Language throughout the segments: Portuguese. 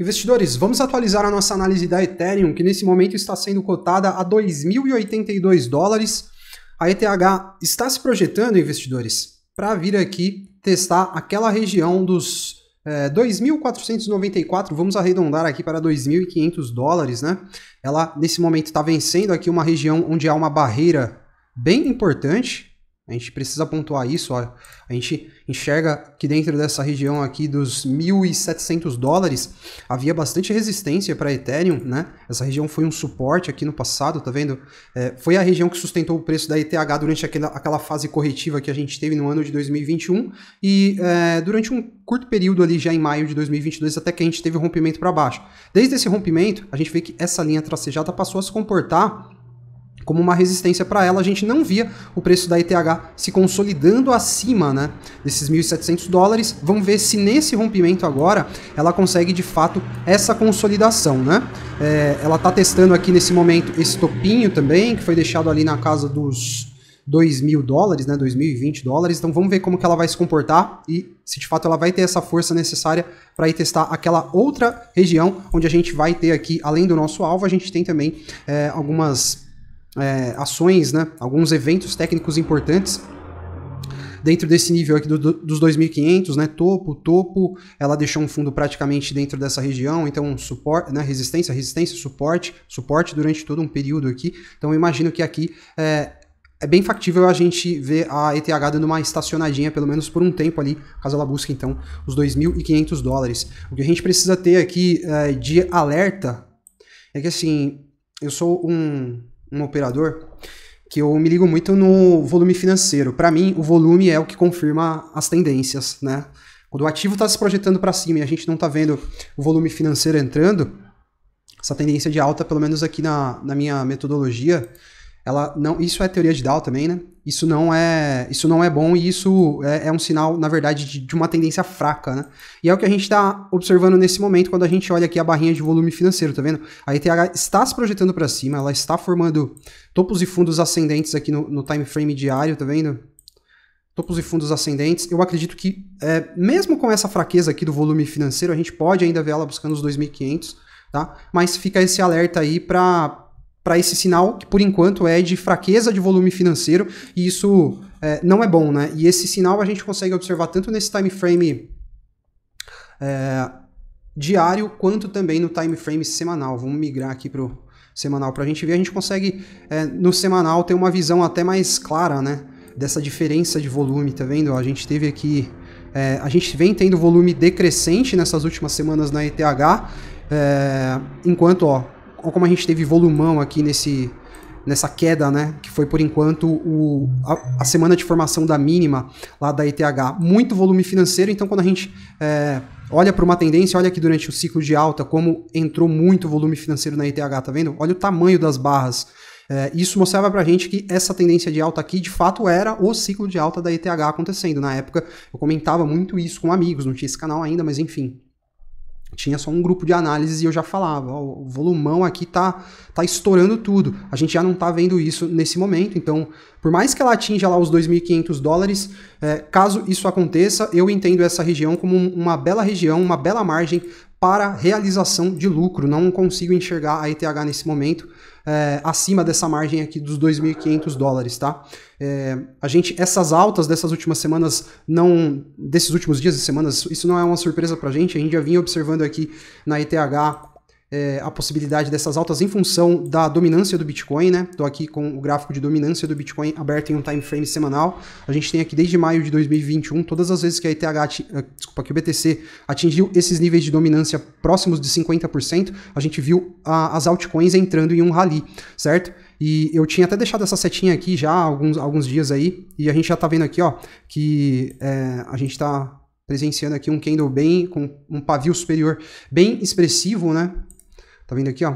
Investidores, vamos atualizar a nossa análise da Ethereum, que nesse momento está sendo cotada a 2.082 dólares. A ETH está se projetando, investidores, para vir aqui testar aquela região dos é, eh, 2.494, vamos arredondar aqui para 2.500 dólares, né? Ela, nesse momento, está vencendo aqui uma região onde há uma barreira bem importante, a gente precisa pontuar isso. Ó. A gente enxerga que dentro dessa região aqui dos 1.700 dólares havia bastante resistência para Ethereum, né? Essa região foi um suporte aqui no passado, tá vendo? É, foi a região que sustentou o preço da ETH durante aquela, aquela fase corretiva que a gente teve no ano de 2021 e é, durante um curto período ali já em maio de 2022 até que a gente teve o um rompimento para baixo. Desde esse rompimento, a gente vê que essa linha tracejada passou a se comportar como uma resistência para ela, a gente não via o preço da ETH se consolidando acima né, desses 1.700 dólares. Vamos ver se nesse rompimento agora ela consegue de fato essa consolidação. Né? É, ela está testando aqui nesse momento esse topinho também, que foi deixado ali na casa dos 2.000 mil dólares, né, 2.020 dólares. Então vamos ver como que ela vai se comportar e se de fato ela vai ter essa força necessária para ir testar aquela outra região onde a gente vai ter aqui, além do nosso alvo, a gente tem também é, algumas é, ações, né, alguns eventos técnicos importantes dentro desse nível aqui do, do, dos 2.500, né, topo, topo, ela deixou um fundo praticamente dentro dessa região, então suporte, né, resistência, resistência, suporte, suporte durante todo um período aqui, então eu imagino que aqui é, é bem factível a gente ver a ETH dando uma estacionadinha, pelo menos por um tempo ali, caso ela busque então os 2.500 dólares. O que a gente precisa ter aqui é, de alerta é que assim, eu sou um um operador que eu me ligo muito no volume financeiro. Para mim, o volume é o que confirma as tendências, né? Quando o ativo está se projetando para cima e a gente não está vendo o volume financeiro entrando, essa tendência de alta, pelo menos aqui na, na minha metodologia, ela não, isso é teoria de Dow também, né? Isso não é, isso não é bom e isso é, é um sinal, na verdade, de, de, uma tendência fraca, né? E é o que a gente está observando nesse momento quando a gente olha aqui a barrinha de volume financeiro, tá vendo? A ETH está se projetando para cima, ela está formando topos e fundos ascendentes aqui no, no time frame diário, tá vendo? Topos e fundos ascendentes. Eu acredito que, é, mesmo com essa fraqueza aqui do volume financeiro, a gente pode ainda ver ela buscando os 2.500, tá? Mas fica esse alerta aí para para esse sinal que, por enquanto, é de fraqueza de volume financeiro e isso é, não é bom, né? E esse sinal a gente consegue observar tanto nesse time frame é, diário quanto também no time frame semanal. Vamos migrar aqui para o semanal para a gente ver. A gente consegue é, no semanal ter uma visão até mais clara, né? Dessa diferença de volume, tá vendo? A gente teve aqui é, a gente vem tendo volume decrescente nessas últimas semanas na ETH, é, enquanto ó, como a gente teve volumão aqui nesse, nessa queda, né? Que foi por enquanto o, a, a, semana de formação da mínima lá da ETH. Muito volume financeiro, então quando a gente é, olha para uma tendência, olha aqui durante o ciclo de alta, como entrou muito volume financeiro na ETH, tá vendo? Olha o tamanho das barras. É, isso mostrava para a gente que essa tendência de alta aqui, de fato, era o ciclo de alta da ETH acontecendo. Na época, eu comentava muito isso com amigos, não tinha esse canal ainda, mas enfim, tinha só um grupo de análises e eu já falava, o volumão aqui tá, tá estourando tudo. A gente já não tá vendo isso nesse momento, então, por mais que ela atinja lá os 2.500 dólares, é, caso isso aconteça, eu entendo essa região como uma bela região, uma bela margem para realização de lucro. Não consigo enxergar a ETH nesse momento é, acima dessa margem aqui dos 2.500 dólares, tá? É, a gente, essas altas dessas últimas semanas, não, desses últimos dias e semanas, isso não é uma surpresa para a gente. A gente já vinha observando aqui na ETH é, a possibilidade dessas altas em função da dominância do Bitcoin, né? Estou aqui com o gráfico de dominância do Bitcoin aberto em um time frame semanal. A gente tem aqui desde maio de 2021, todas as vezes que a ETH, eh, desculpa, que o BTC atingiu esses níveis de dominância próximos de 50%, a gente viu a, as altcoins entrando em um rally, certo? E eu tinha até deixado essa setinha aqui já há alguns, alguns dias aí, e a gente já está vendo aqui, ó, que é, a gente está presenciando aqui um candle bem com um pavio superior bem expressivo, né? Tá vendo aqui, ó?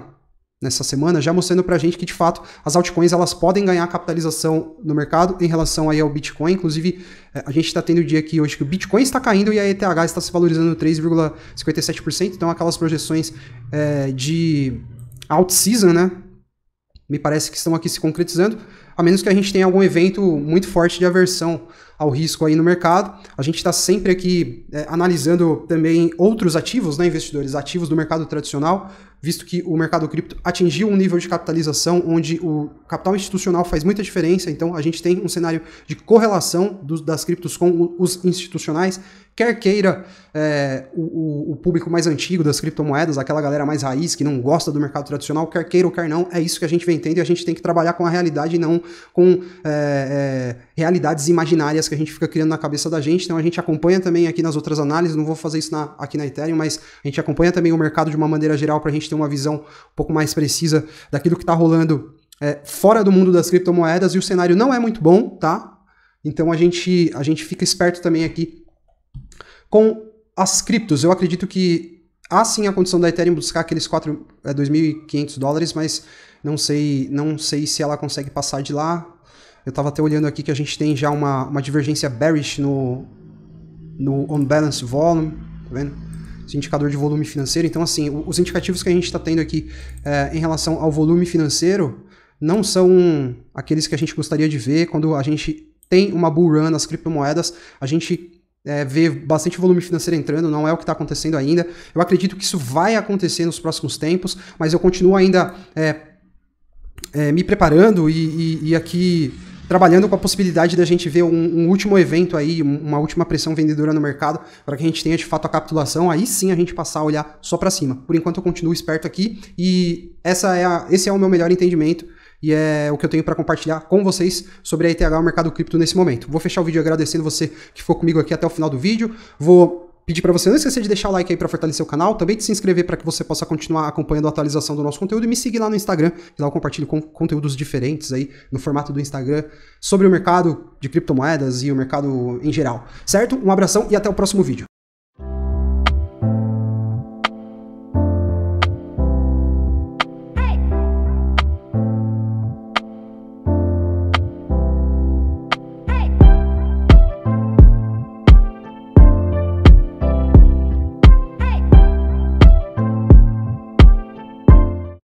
Nessa semana, já mostrando pra gente que, de fato, as altcoins elas podem ganhar capitalização no mercado em relação aí ao Bitcoin. Inclusive, é, a gente está tendo o dia aqui hoje que o Bitcoin está caindo e a ETH está se valorizando 3,57%. Então, aquelas projeções é, de out-season, né? Me parece que estão aqui se concretizando a menos que a gente tenha algum evento muito forte de aversão ao risco aí no mercado. A gente está sempre aqui é, analisando também outros ativos, né, investidores, ativos do mercado tradicional, visto que o mercado cripto atingiu um nível de capitalização onde o capital institucional faz muita diferença, então a gente tem um cenário de correlação das criptos com os institucionais, quer queira é, o, o, público mais antigo das criptomoedas, aquela galera mais raiz que não gosta do mercado tradicional, quer queira ou quer não, é isso que a gente vem tendo e a gente tem que trabalhar com a realidade e não com é, é, realidades imaginárias que a gente fica criando na cabeça da gente. Então a gente acompanha também aqui nas outras análises, não vou fazer isso na, aqui na Ethereum, mas a gente acompanha também o mercado de uma maneira geral para a gente ter uma visão um pouco mais precisa daquilo que está rolando. É, fora do mundo das criptomoedas e o cenário não é muito bom, tá? Então a gente, a gente fica esperto também aqui com as criptos. Eu acredito que há sim a condição da Ethereum buscar aqueles 4, é, 2.500 dólares, mas não sei, não sei se ela consegue passar de lá. Eu estava até olhando aqui que a gente tem já uma, uma divergência bearish no, no on-balance volume, tá vendo? Esse indicador de volume financeiro. Então, assim, os indicativos que a gente está tendo aqui é, em relação ao volume financeiro não são aqueles que a gente gostaria de ver quando a gente tem uma bull run nas criptomoedas. A gente é, ver bastante volume financeiro entrando, não é o que está acontecendo ainda. Eu acredito que isso vai acontecer nos próximos tempos, mas eu continuo ainda é, é, me preparando e, e, e, aqui trabalhando com a possibilidade da gente ver um, um, último evento aí, uma última pressão vendedora no mercado, para que a gente tenha de fato a capitulação, aí sim a gente passar a olhar só para cima. Por enquanto eu continuo esperto aqui e essa é a, esse é o meu melhor entendimento e é o que eu tenho para compartilhar com vocês sobre a ETH o mercado cripto nesse momento. Vou fechar o vídeo agradecendo você que ficou comigo aqui até o final do vídeo. Vou pedir para você não esquecer de deixar o like aí para fortalecer o canal, também de se inscrever para que você possa continuar acompanhando a atualização do nosso conteúdo e me seguir lá no Instagram, que lá eu compartilho com conteúdos diferentes aí no formato do Instagram sobre o mercado de criptomoedas e o mercado em geral. Certo? Um abração e até o próximo vídeo.